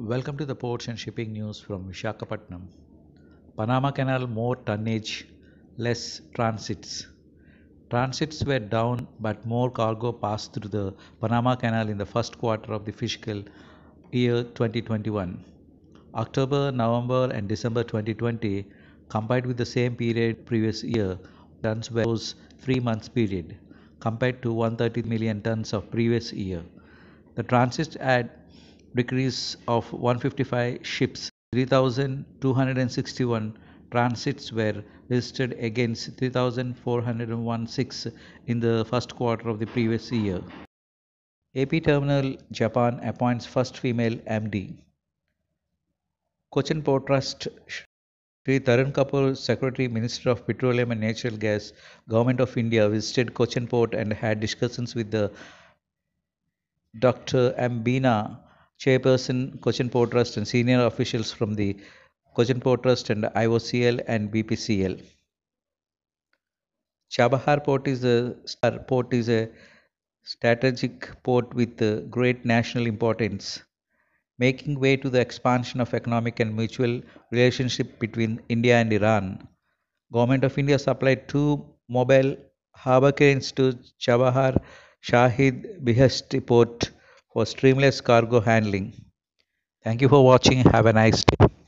Welcome to the ports and shipping news from Vishakhapatnam. Panama Canal more tonnage, less transits. Transits were down, but more cargo passed through the Panama Canal in the first quarter of the fiscal year 2021. October, November, and December 2020, compared with the same period previous year, tons were three months period, compared to 130 million tons of previous year. The transits had decrease of 155 ships, 3,261 transits were registered against 3,416 in the first quarter of the previous year. AP Terminal Japan appoints first female MD. Cochin Port Trust Sri Tarun Kapoor, Secretary Minister of Petroleum and Natural Gas, Government of India, visited Cochin Port and had discussions with the Dr. Ambina chairperson, Cochin Port Trust, and senior officials from the Cochin Port Trust and IOCL and BPCL. Chabahar Port is a port is a strategic port with great national importance, making way to the expansion of economic and mutual relationship between India and Iran. Government of India supplied two mobile harbour cranes to Chabahar Shahid Beheshti Port for streamless cargo handling. Thank you for watching. Have a nice day.